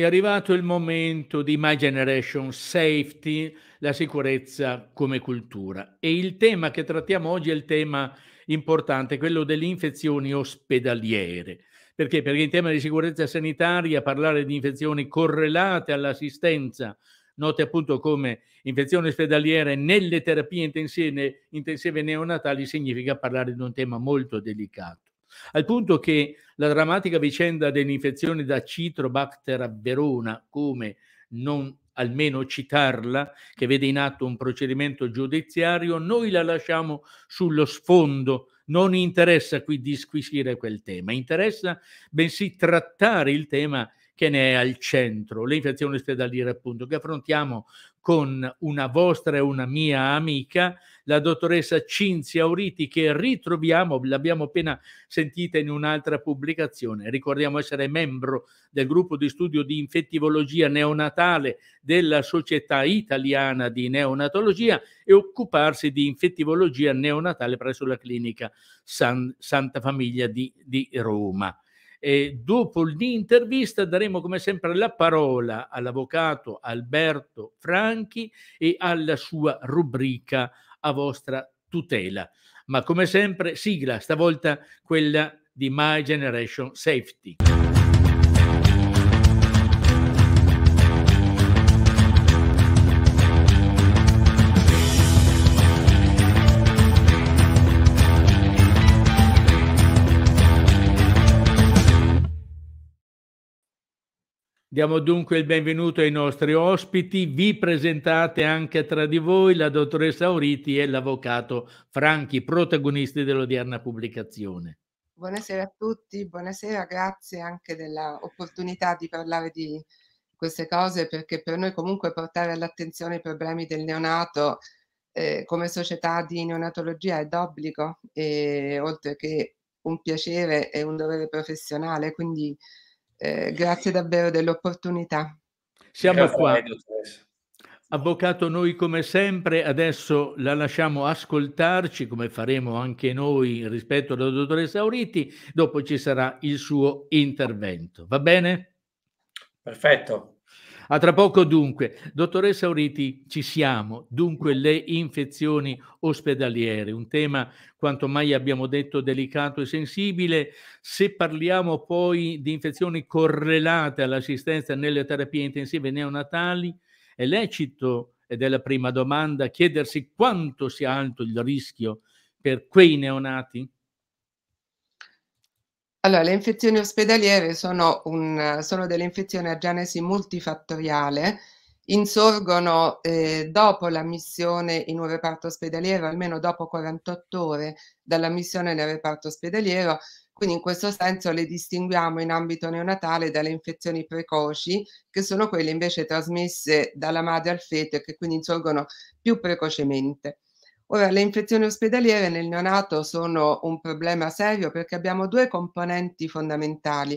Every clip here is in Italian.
È arrivato il momento di My Generation Safety, la sicurezza come cultura. E il tema che trattiamo oggi è il tema importante, quello delle infezioni ospedaliere. Perché? Perché in tema di sicurezza sanitaria parlare di infezioni correlate all'assistenza, note appunto come infezioni ospedaliere nelle terapie intensive, intensive neonatali, significa parlare di un tema molto delicato al punto che la drammatica vicenda dell'infezione da Citrobacter a Verona, come non almeno citarla, che vede in atto un procedimento giudiziario, noi la lasciamo sullo sfondo. Non interessa qui disquisire quel tema, interessa bensì trattare il tema che ne è al centro, l'infezione ospedaliera appunto, che affrontiamo con una vostra e una mia amica, la dottoressa Cinzia Auriti, che ritroviamo, l'abbiamo appena sentita in un'altra pubblicazione. Ricordiamo essere membro del gruppo di studio di infettivologia neonatale della Società Italiana di Neonatologia e occuparsi di infettivologia neonatale presso la clinica San, Santa Famiglia di, di Roma. E dopo l'intervista daremo come sempre la parola all'avvocato Alberto Franchi e alla sua rubrica a vostra tutela. Ma come sempre sigla, stavolta quella di My Generation Safety. Diamo dunque il benvenuto ai nostri ospiti. Vi presentate anche tra di voi la dottoressa Auriti e l'avvocato Franchi, protagonisti dell'odierna pubblicazione. Buonasera a tutti, buonasera, grazie anche dell'opportunità di parlare di queste cose perché per noi comunque portare all'attenzione i problemi del neonato eh, come società di neonatologia è d'obbligo e oltre che un piacere e un dovere professionale, quindi eh, grazie davvero dell'opportunità. Siamo grazie qua. Avvocato, noi come sempre adesso la lasciamo ascoltarci, come faremo anche noi rispetto alla dottoressa Auriti, dopo ci sarà il suo intervento. Va bene? Perfetto. A tra poco dunque. Dottoressa Auriti, ci siamo. Dunque le infezioni ospedaliere, un tema quanto mai abbiamo detto delicato e sensibile. Se parliamo poi di infezioni correlate all'assistenza nelle terapie intensive neonatali, è lecito, ed è la prima domanda, chiedersi quanto sia alto il rischio per quei neonati? Allora, le infezioni ospedaliere sono, un, sono delle infezioni a genesi multifattoriale, insorgono eh, dopo l'ammissione in un reparto ospedaliero, almeno dopo 48 ore dall'ammissione nel reparto ospedaliero, quindi in questo senso le distinguiamo in ambito neonatale dalle infezioni precoci, che sono quelle invece trasmesse dalla madre al feto e che quindi insorgono più precocemente. Ora, le infezioni ospedaliere nel neonato sono un problema serio perché abbiamo due componenti fondamentali.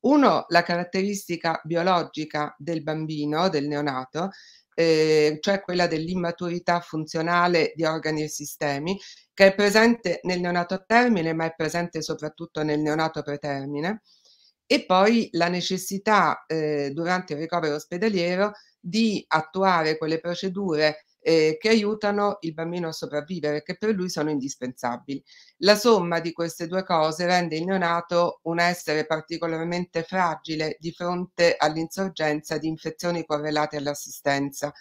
Uno, la caratteristica biologica del bambino, del neonato, eh, cioè quella dell'immaturità funzionale di organi e sistemi, che è presente nel neonato a termine, ma è presente soprattutto nel neonato pretermine. E poi la necessità eh, durante il ricovero ospedaliero di attuare quelle procedure eh, che aiutano il bambino a sopravvivere che per lui sono indispensabili. La somma di queste due cose rende il neonato un essere particolarmente fragile di fronte all'insorgenza di infezioni correlate all'assistenza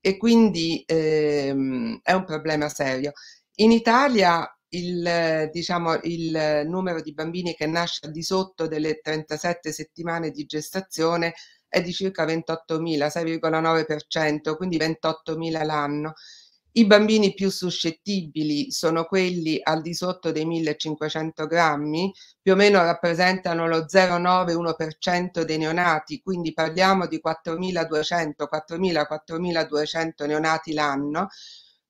e quindi ehm, è un problema serio. In Italia il, diciamo, il numero di bambini che nasce al di sotto delle 37 settimane di gestazione è di circa 28.000, 6,9%, quindi 28.000 l'anno. I bambini più suscettibili sono quelli al di sotto dei 1500 grammi, più o meno rappresentano lo 0,91% dei neonati, quindi parliamo di 4200, 4000, 4200 neonati l'anno,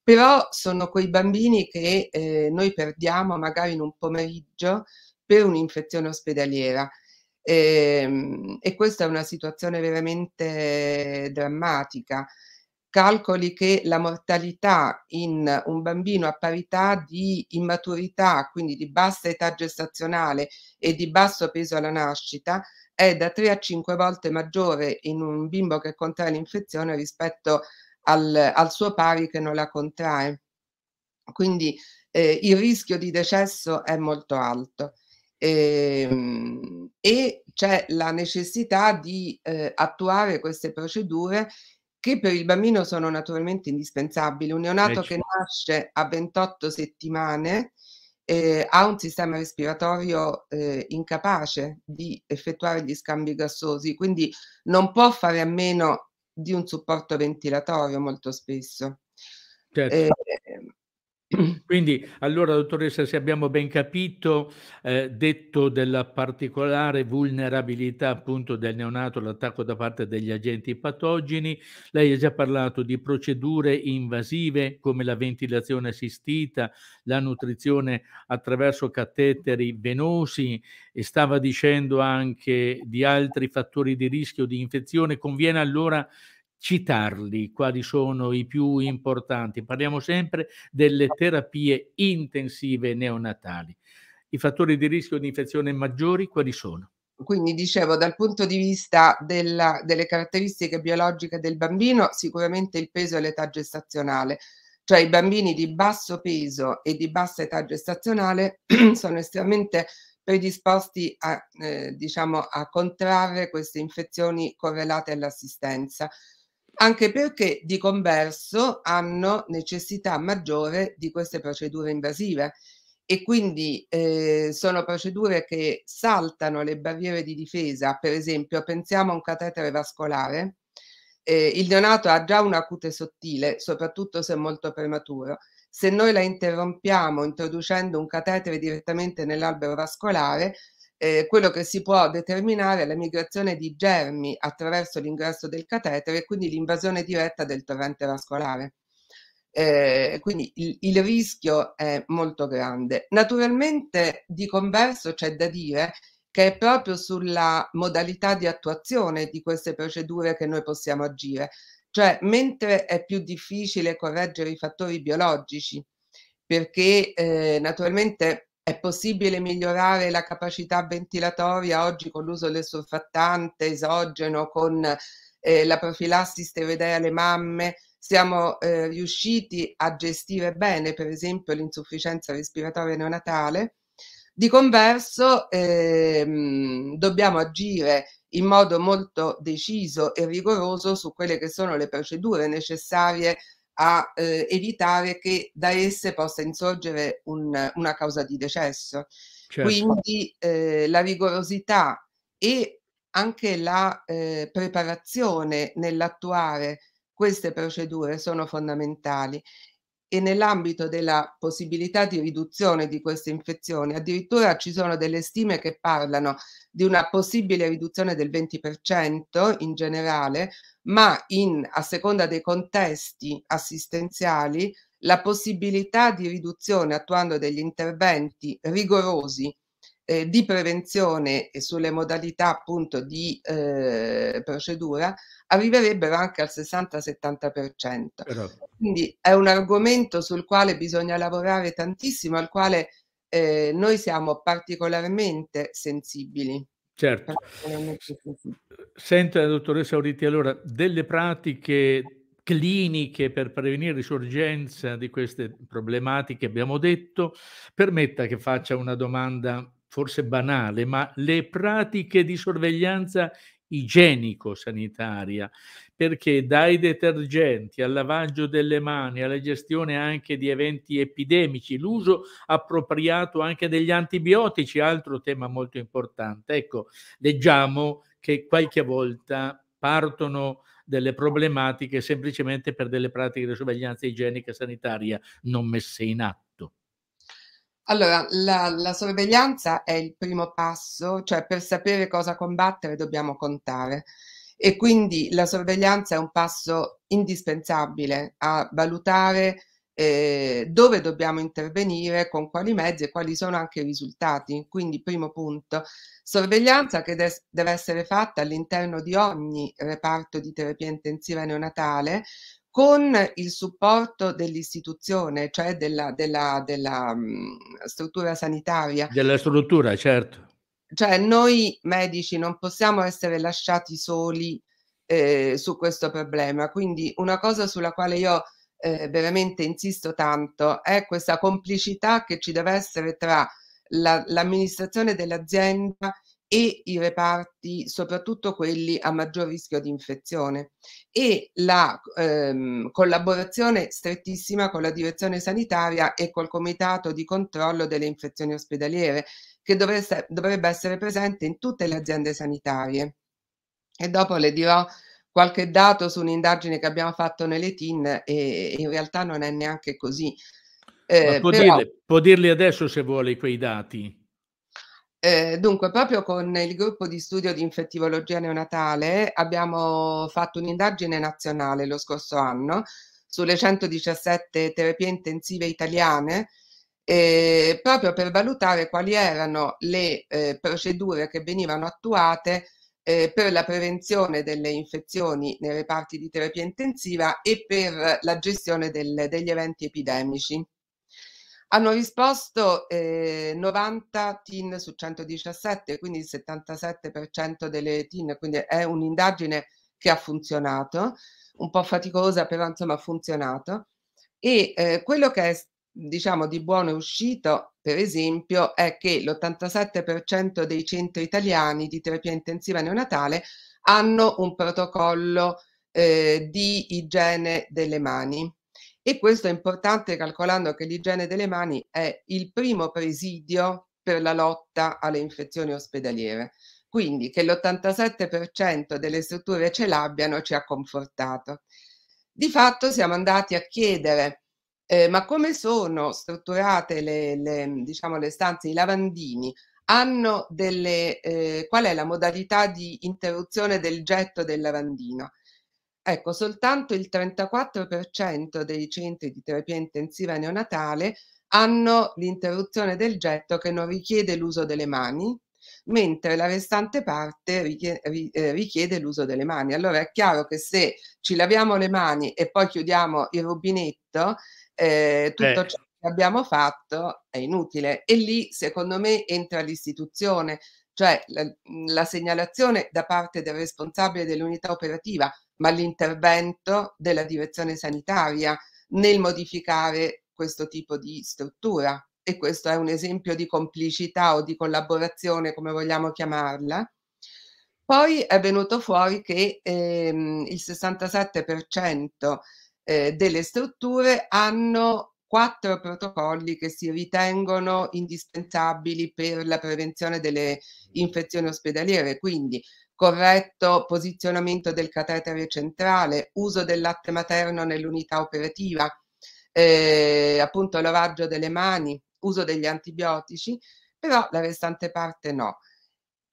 però sono quei bambini che eh, noi perdiamo magari in un pomeriggio per un'infezione ospedaliera. E, ehm, e questa è una situazione veramente drammatica. Calcoli che la mortalità in un bambino a parità di immaturità, quindi di bassa età gestazionale e di basso peso alla nascita, è da 3 a 5 volte maggiore in un bimbo che contrae l'infezione rispetto al, al suo pari che non la contrae. Quindi eh, il rischio di decesso è molto alto. Ehm, e c'è la necessità di eh, attuare queste procedure che per il bambino sono naturalmente indispensabili. Un eh, neonato che certo. nasce a 28 settimane eh, ha un sistema respiratorio eh, incapace di effettuare gli scambi gassosi, quindi non può fare a meno di un supporto ventilatorio molto spesso. Certo. Eh, Quindi, allora, dottoressa, se abbiamo ben capito, eh, detto della particolare vulnerabilità appunto del neonato all'attacco da parte degli agenti patogeni, lei ha già parlato di procedure invasive come la ventilazione assistita, la nutrizione attraverso cateteri venosi e stava dicendo anche di altri fattori di rischio di infezione. Conviene allora citarli quali sono i più importanti. Parliamo sempre delle terapie intensive neonatali. I fattori di rischio di infezione maggiori quali sono? Quindi dicevo, dal punto di vista della, delle caratteristiche biologiche del bambino, sicuramente il peso e l'età gestazionale, cioè i bambini di basso peso e di bassa età gestazionale sono estremamente predisposti a, eh, diciamo, a contrarre queste infezioni correlate all'assistenza anche perché di converso hanno necessità maggiore di queste procedure invasive e quindi eh, sono procedure che saltano le barriere di difesa, per esempio pensiamo a un catetere vascolare, eh, il neonato ha già una cute sottile, soprattutto se molto prematuro, se noi la interrompiamo introducendo un catetere direttamente nell'albero vascolare, eh, quello che si può determinare è la migrazione di germi attraverso l'ingresso del catetere e quindi l'invasione diretta del torrente vascolare. Eh, quindi il, il, rischio è molto grande. Naturalmente di converso c'è da dire che è proprio sulla modalità di attuazione di queste procedure che noi possiamo agire, cioè mentre è più difficile correggere i fattori biologici, perché eh, naturalmente è possibile migliorare la capacità ventilatoria oggi con l'uso del surfattante esogeno, con eh, la profilassi steroidea alle mamme? Siamo eh, riusciti a gestire bene, per esempio, l'insufficienza respiratoria neonatale? Di converso, ehm, dobbiamo agire in modo molto deciso e rigoroso su quelle che sono le procedure necessarie a eh, evitare che da esse possa insorgere un, una causa di decesso. Certo. Quindi eh, la rigorosità e anche la eh, preparazione nell'attuare queste procedure sono fondamentali e nell'ambito della possibilità di riduzione di queste infezioni, addirittura ci sono delle stime che parlano di una possibile riduzione del 20% in generale, ma in, a seconda dei contesti assistenziali la possibilità di riduzione attuando degli interventi rigorosi eh, di prevenzione e sulle modalità appunto di eh, procedura arriverebbero anche al 60-70%. Però... Quindi è un argomento sul quale bisogna lavorare tantissimo, al quale eh, noi siamo particolarmente sensibili. Certo. Particolarmente sensibili. Senta, dottoressa Auriti, allora, delle pratiche cliniche per prevenire risorgenza di queste problematiche, abbiamo detto, permetta che faccia una domanda forse banale, ma le pratiche di sorveglianza igienico-sanitaria, perché dai detergenti al lavaggio delle mani, alla gestione anche di eventi epidemici, l'uso appropriato anche degli antibiotici, altro tema molto importante. Ecco, leggiamo che qualche volta partono delle problematiche semplicemente per delle pratiche di sorveglianza igienica sanitaria non messe in atto. Allora, la, la sorveglianza è il primo passo, cioè per sapere cosa combattere dobbiamo contare e quindi la sorveglianza è un passo indispensabile a valutare eh, dove dobbiamo intervenire, con quali mezzi e quali sono anche i risultati. Quindi, primo punto, sorveglianza che de- deve essere fatta all'interno di ogni reparto di terapia intensiva neonatale, con il supporto dell'istituzione, cioè della, della, della mm, struttura sanitaria. Della struttura, certo. Cioè noi medici non possiamo essere lasciati soli eh, su questo problema, quindi una cosa sulla quale io eh, veramente insisto tanto è questa complicità che ci deve essere tra la, l'amministrazione dell'azienda e i reparti, soprattutto quelli a maggior rischio di infezione e la ehm, collaborazione strettissima con la direzione sanitaria e col comitato di controllo delle infezioni ospedaliere che dovreste, dovrebbe essere presente in tutte le aziende sanitarie. E dopo le dirò qualche dato su un'indagine che abbiamo fatto nelle TIN e in realtà non è neanche così. Eh, può, però... dirle, può dirli adesso se vuole quei dati. Eh, dunque, proprio con il gruppo di studio di infettivologia neonatale abbiamo fatto un'indagine nazionale lo scorso anno sulle 117 terapie intensive italiane eh, proprio per valutare quali erano le eh, procedure che venivano attuate eh, per la prevenzione delle infezioni nei reparti di terapia intensiva e per la gestione del, degli eventi epidemici. Hanno risposto eh, 90 TIN su 117, quindi il 77% delle TIN, quindi è un'indagine che ha funzionato, un po' faticosa, però insomma ha funzionato. E eh, quello che è diciamo di buono uscito, per esempio, è che l'87% dei centri italiani di terapia intensiva neonatale hanno un protocollo eh, di igiene delle mani e questo è importante calcolando che l'igiene delle mani è il primo presidio per la lotta alle infezioni ospedaliere. Quindi che l'87% delle strutture ce l'abbiano ci ha confortato. Di fatto siamo andati a chiedere eh, ma come sono strutturate le, le, diciamo, le stanze, i lavandini? Delle, eh, qual è la modalità di interruzione del getto del lavandino? Ecco, soltanto il 34% dei centri di terapia intensiva neonatale hanno l'interruzione del getto che non richiede l'uso delle mani, mentre la restante parte eh, richiede, l'uso delle mani. Allora è chiaro che se ci laviamo le mani e poi chiudiamo il rubinetto, eh, tutto eh. ciò che abbiamo fatto è inutile. E lì, secondo me, entra l'istituzione, cioè la, la segnalazione da parte del responsabile dell'unità operativa, ma l'intervento della direzione sanitaria nel modificare questo tipo di struttura. E questo è un esempio di complicità o di collaborazione, come vogliamo chiamarla. Poi è venuto fuori che ehm, il 67% eh, delle strutture hanno quattro protocolli che si ritengono indispensabili per la prevenzione delle infezioni ospedaliere, quindi corretto posizionamento del catetere centrale, uso del latte materno nell'unità operativa, eh, appunto lavaggio delle mani, uso degli antibiotici, però la restante parte no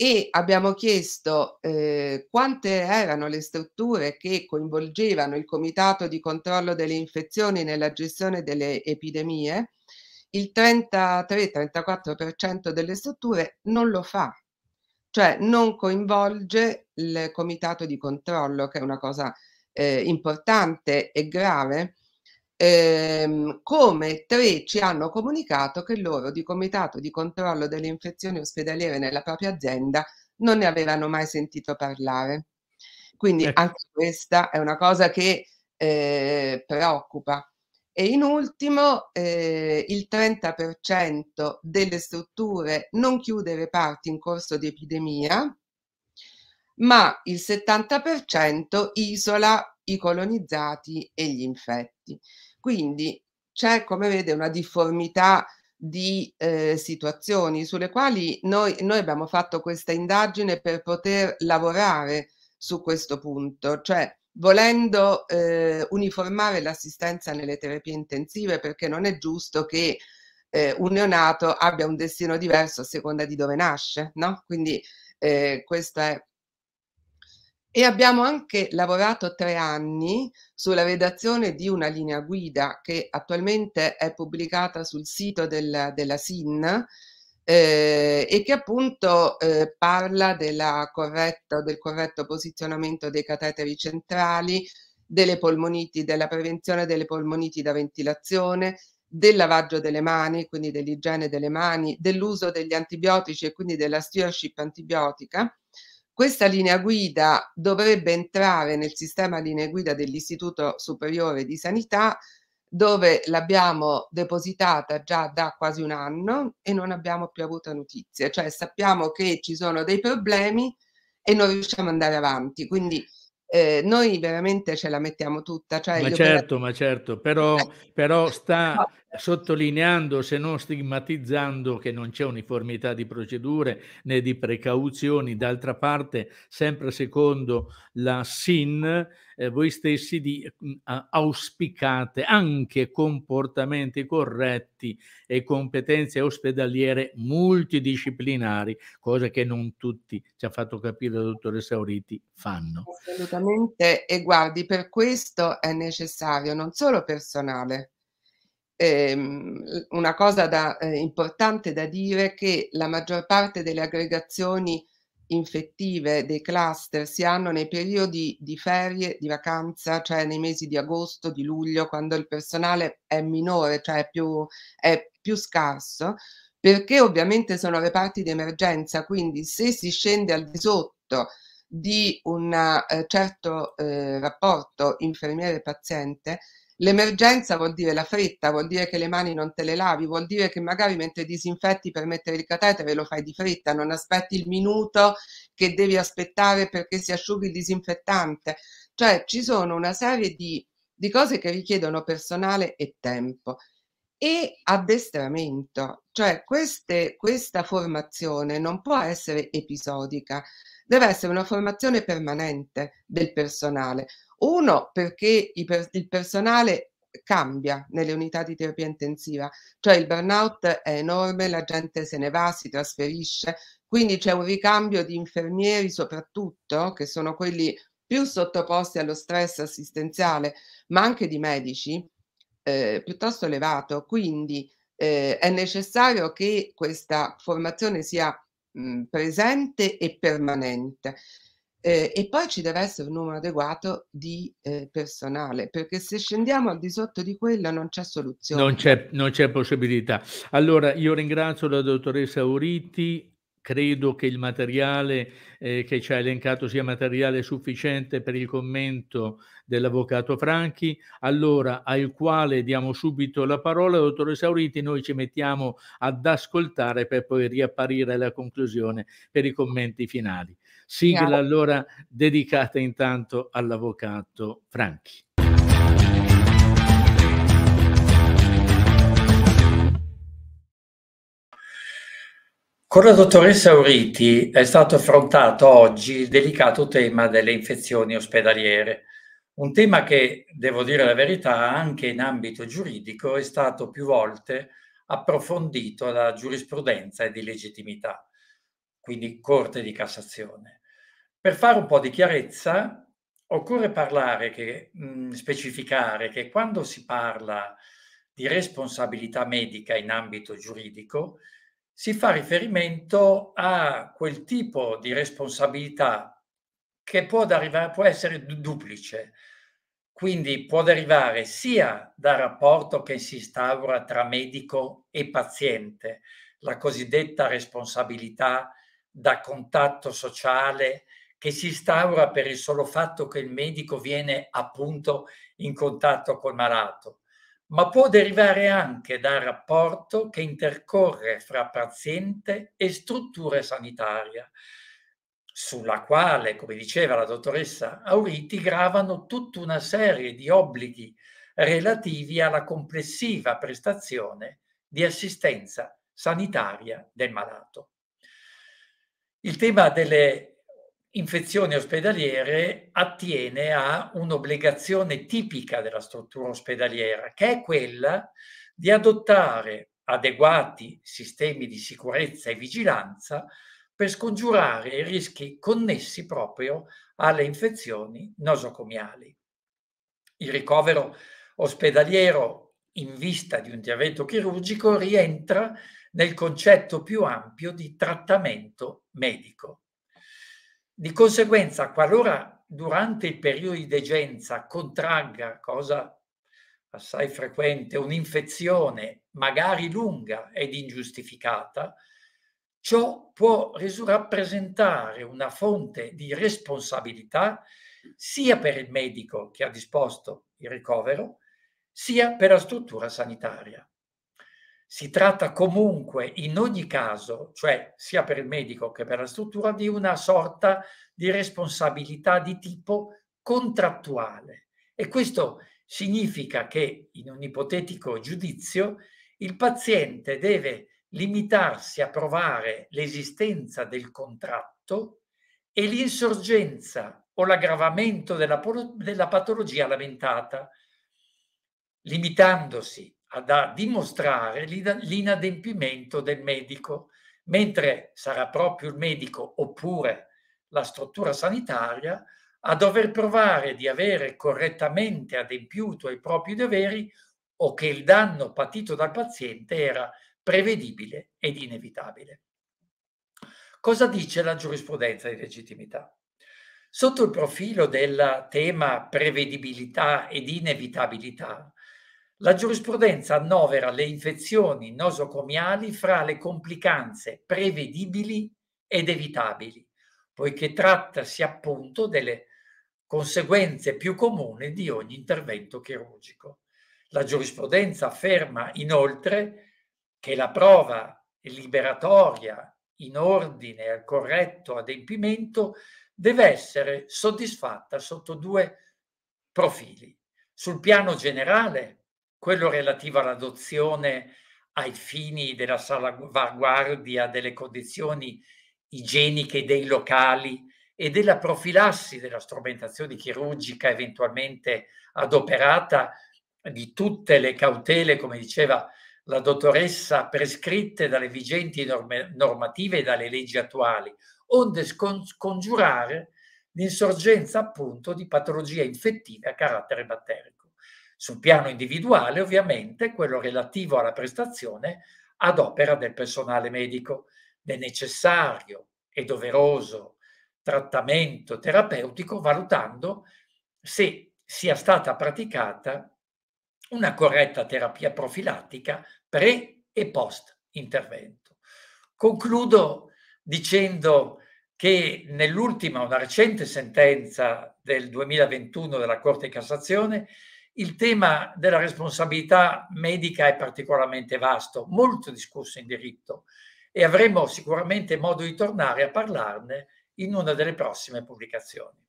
e abbiamo chiesto eh, quante erano le strutture che coinvolgevano il Comitato di controllo delle infezioni nella gestione delle epidemie. Il 33-34% delle strutture non lo fa, cioè non coinvolge il Comitato di controllo, che è una cosa eh, importante e grave ehm, come tre ci hanno comunicato che loro di comitato di controllo delle infezioni ospedaliere nella propria azienda non ne avevano mai sentito parlare. Quindi ecco. anche questa è una cosa che eh, preoccupa. E in ultimo, eh, il 30% delle strutture non chiude reparti in corso di epidemia, ma il 70% isola i colonizzati e gli infetti. Quindi c'è, come vede, una difformità di eh, situazioni sulle quali noi, noi abbiamo fatto questa indagine per poter lavorare su questo punto, cioè volendo eh, uniformare l'assistenza nelle terapie intensive perché non è giusto che eh, un neonato abbia un destino diverso a seconda di dove nasce, no? Quindi eh, questo è e abbiamo anche lavorato tre anni sulla redazione di una linea guida che attualmente è pubblicata sul sito del, della SIN eh, e che appunto eh, parla corretta, del corretto posizionamento dei cateteri centrali, delle polmoniti, della prevenzione delle polmoniti da ventilazione, del lavaggio delle mani, quindi dell'igiene delle mani, dell'uso degli antibiotici e quindi della stewardship antibiotica questa linea guida dovrebbe entrare nel sistema linea guida dell'Istituto Superiore di Sanità dove l'abbiamo depositata già da quasi un anno e non abbiamo più avuto notizie, cioè sappiamo che ci sono dei problemi e non riusciamo ad andare avanti, quindi eh, noi veramente ce la mettiamo tutta. Cioè ma certo, per... ma certo, però, eh. però sta, sottolineando se non stigmatizzando che non c'è uniformità di procedure né di precauzioni. D'altra parte, sempre secondo la SIN, eh, voi stessi di, mh, mm, auspicate anche comportamenti corretti e competenze ospedaliere multidisciplinari, cosa che non tutti, ci ha fatto capire la dottoressa Auriti, fanno. Assolutamente, e guardi, per questo è necessario non solo personale, ehm, una cosa da, eh, importante da dire è che la maggior parte delle aggregazioni infettive dei cluster si hanno nei periodi di ferie, di vacanza, cioè nei mesi di agosto, di luglio, quando il personale è minore, cioè è più, è più scarso, perché ovviamente sono reparti di emergenza, quindi se si scende al di sotto di un eh, certo eh, rapporto infermiere-paziente, L'emergenza vuol dire la fretta, vuol dire che le mani non te le lavi, vuol dire che magari mentre disinfetti per mettere il catetere lo fai di fretta, non aspetti il minuto che devi aspettare perché si asciughi il disinfettante. Cioè ci sono una serie di, di cose che richiedono personale e tempo e addestramento, cioè queste, questa formazione non può essere episodica, deve essere una formazione permanente del personale. Uno, perché il personale cambia nelle unità di terapia intensiva, cioè il burnout è enorme, la gente se ne va, si trasferisce, quindi c'è un ricambio di infermieri soprattutto, che sono quelli più sottoposti allo stress assistenziale, ma anche di medici, eh, piuttosto elevato. Quindi eh, è necessario che questa formazione sia Mhmm, presente e permanente. Eh, e poi ci deve essere un numero adeguato di eh, personale, perché se scendiamo al di sotto di quello non c'è soluzione. Non c'è, non c'è possibilità. Allora, io ringrazio la dottoressa Uriti, credo che il materiale eh, che ci ha elencato sia materiale sufficiente per il commento dell'avvocato Franchi, allora al quale diamo subito la parola, dottore Sauriti, noi ci mettiamo ad ascoltare per poi riapparire alla conclusione per i commenti finali. Sigla allora dedicata intanto all'avvocato Franchi. Con la dottoressa Auriti è stato affrontato oggi il delicato tema delle infezioni ospedaliere, un tema che, devo dire la verità, anche in ambito giuridico è stato più volte approfondito da giurisprudenza e di legittimità, quindi Corte di Cassazione. Per fare un po' di chiarezza, occorre parlare che, mh, mm, specificare che quando si parla di responsabilità medica in ambito giuridico, si fa riferimento a quel tipo di responsabilità che può, derivare, può essere duplice, quindi può derivare sia dal rapporto che si instaura tra medico e paziente, la cosiddetta responsabilità da contatto sociale che si instaura per il solo fatto che il medico viene appunto in contatto col malato, ma può derivare anche dal rapporto che intercorre fra paziente e struttura sanitaria, sulla quale, come diceva la dottoressa Auriti, gravano tutta una serie di obblighi relativi alla complessiva prestazione di assistenza sanitaria del malato. Il tema delle infezioni ospedaliere attiene a un'obbligazione tipica della struttura ospedaliera, che è quella di adottare adeguati sistemi di sicurezza e vigilanza per scongiurare i rischi connessi proprio alle infezioni nosocomiali. Il ricovero ospedaliero in vista di un intervento chirurgico rientra nel concetto più ampio di trattamento medico. Di conseguenza, qualora durante il periodo di degenza contragga, cosa assai frequente, un'infezione magari lunga ed ingiustificata, ciò può rappresentare una fonte di responsabilità sia per il medico che ha disposto il ricovero, sia per la struttura sanitaria. Si tratta comunque, in ogni caso, cioè sia per il medico che per la struttura, di una sorta di responsabilità di tipo contrattuale. E questo significa che in un ipotetico giudizio il paziente deve limitarsi a provare l'esistenza del contratto e l'insorgenza o l'aggravamento della, della patologia lamentata, limitandosi da dimostrare l'inadempimento del medico, mentre sarà proprio il medico oppure la struttura sanitaria a dover provare di avere correttamente adempiuto ai propri doveri o che il danno patito dal paziente era prevedibile ed inevitabile. Cosa dice la giurisprudenza di legittimità? Sotto il profilo del tema prevedibilità ed inevitabilità, la giurisprudenza annovera le infezioni nosocomiali fra le complicanze prevedibili ed evitabili, poiché trattasi appunto delle conseguenze più comuni di ogni intervento chirurgico. La giurisprudenza afferma inoltre che la prova liberatoria in ordine al corretto adempimento deve essere soddisfatta sotto due profili. Sul piano generale, quello relativo all'adozione ai fini della salvaguardia delle condizioni igieniche dei locali e della profilassi della strumentazione chirurgica eventualmente adoperata di tutte le cautele, come diceva la dottoressa, prescritte dalle vigenti norme, normative e dalle leggi attuali, onde scongiurare l'insorgenza appunto di patologie infettive a carattere batterico sul piano individuale ovviamente quello relativo alla prestazione ad opera del personale medico, del necessario e doveroso trattamento terapeutico valutando se sia stata praticata una corretta terapia profilattica pre e post intervento. Concludo dicendo che nell'ultima, una recente sentenza del 2021 della Corte di Cassazione il tema della responsabilità medica è particolarmente vasto, molto discusso in diritto e avremo sicuramente modo di tornare a parlarne in una delle prossime pubblicazioni.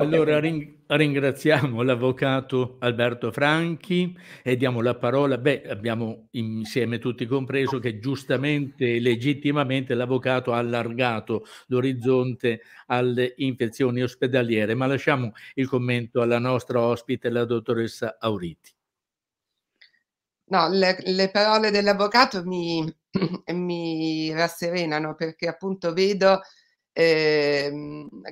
Allora ring- ringraziamo l'avvocato Alberto Franchi e diamo la parola, beh abbiamo insieme tutti compreso che giustamente e legittimamente l'avvocato ha allargato l'orizzonte alle infezioni ospedaliere, ma lasciamo il commento alla nostra ospite, la dottoressa Auriti. No, le, le parole dell'avvocato mi, mi rasserenano perché appunto vedo eh,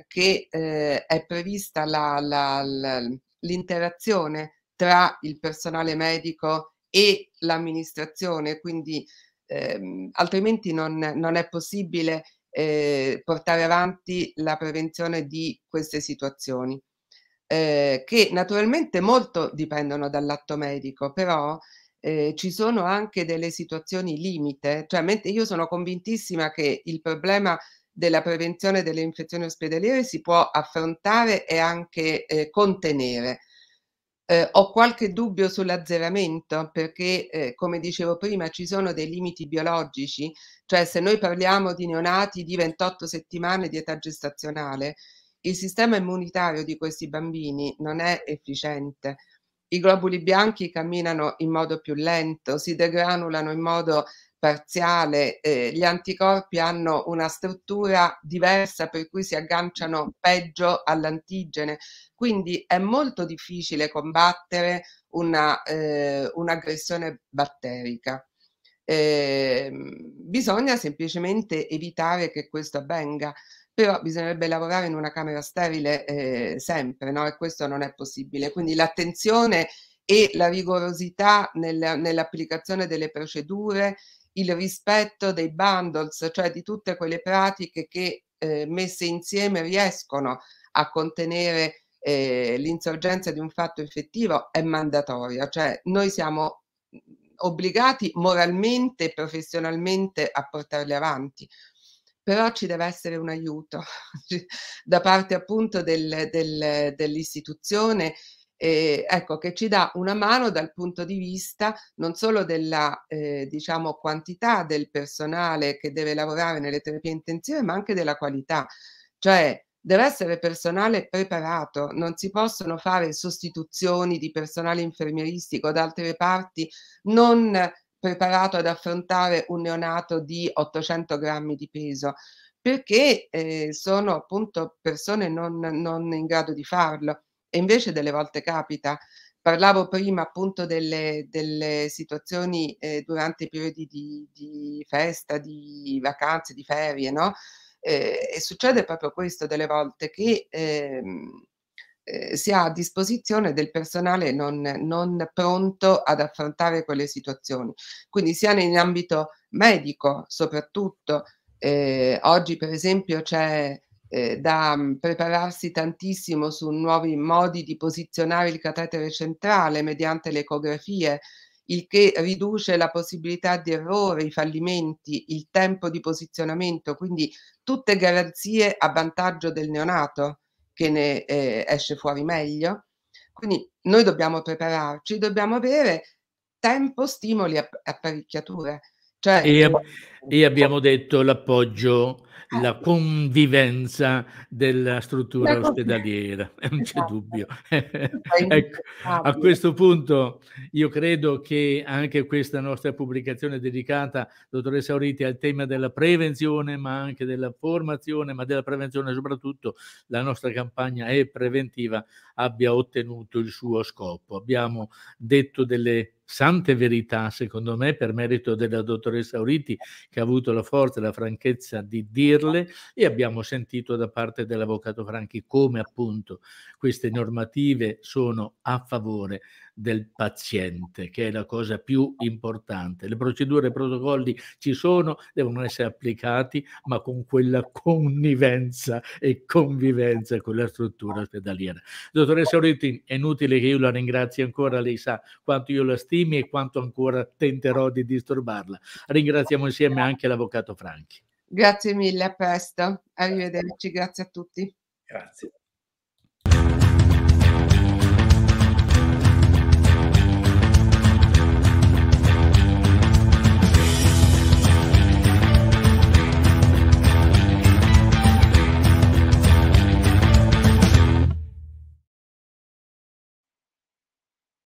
che eh, è prevista la, la, la, l'interazione tra il personale medico e l'amministrazione, quindi ehm, altrimenti non, non, è possibile eh, portare avanti la prevenzione di queste situazioni, eh, che naturalmente molto dipendono dall'atto medico, però eh, ci sono anche delle situazioni limite, cioè mentre io sono convintissima che il problema della prevenzione delle infezioni ospedaliere si può affrontare e anche eh, contenere. Eh, ho qualche dubbio sull'azzeramento perché, eh, come dicevo prima, ci sono dei limiti biologici, cioè se noi parliamo di neonati di 28 settimane di età gestazionale, il sistema immunitario di questi bambini non è efficiente. I globuli bianchi camminano in modo più lento, si degranulano in modo parziale, eh, gli anticorpi hanno una struttura diversa per cui si agganciano peggio all'antigene, quindi è molto difficile combattere una, eh, un'aggressione batterica. Eh, bisogna semplicemente evitare che questo avvenga, però bisognerebbe lavorare in una camera sterile eh, sempre, no? e questo non è possibile. Quindi l'attenzione e la rigorosità nel, nell'applicazione delle procedure il rispetto dei bundles, cioè di tutte quelle pratiche che eh, messe insieme riescono a contenere eh, l'insorgenza di un fatto effettivo, è mandatoria. Cioè noi siamo mm, obbligati moralmente e professionalmente a portarle avanti. Però ci deve essere un aiuto da parte appunto del, del, dell'istituzione eh, ecco, che ci dà una mano dal punto di vista non solo della eh, diciamo, quantità del personale che deve lavorare nelle terapie intensive, ma anche della qualità. Cioè, deve essere personale preparato, non si possono fare sostituzioni di personale infermieristico da altre parti non preparato ad affrontare un neonato di 800 grammi di peso perché eh, sono appunto persone non, non in grado di farlo. E invece delle volte capita. Parlavo prima appunto delle, delle situazioni eh, durante i periodi di, di, festa, di vacanze, di ferie, no? Eh, e succede proprio questo delle volte che ehm, eh, si ha a disposizione del personale non, non, pronto ad affrontare quelle situazioni. Quindi sia in ambito medico soprattutto, eh, oggi per esempio c'è eh, da mm, prepararsi tantissimo su nuovi modi di posizionare il catetere centrale mediante le ecografie, il che riduce la possibilità di errore, i fallimenti, il tempo di posizionamento, quindi tutte garanzie a vantaggio del neonato che ne eh, esce fuori meglio. Quindi noi dobbiamo prepararci, dobbiamo avere tempo, stimoli, app- apparecchiature. Cioè, e, ab- e abbiamo detto l'appoggio la ecco. convivenza della struttura ospedaliera, non c'è esatto. dubbio. ecco, a questo punto io credo che anche questa nostra pubblicazione dedicata, dottoressa Auriti, al tema della prevenzione, ma anche della formazione, ma della prevenzione soprattutto, la nostra campagna è preventiva, abbia ottenuto il suo scopo. Abbiamo detto delle sante verità, secondo me, per merito della dottoressa Auriti, che ha avuto la forza e la franchezza di dirle, e abbiamo sentito da parte dell'avvocato Franchi come appunto queste normative sono a favore del paziente, che è la cosa più importante. Le procedure e i protocolli ci sono, devono essere applicati, ma con quella connivenza e convivenza con la struttura ospedaliera. Dottoressa Oritin, è inutile che io la ringrazi ancora, lei sa quanto io la stimi e quanto ancora tenterò di disturbarla. Ringraziamo insieme anche l'avvocato Franchi. Grazie mille, a presto, arrivederci, grazie a tutti. Grazie.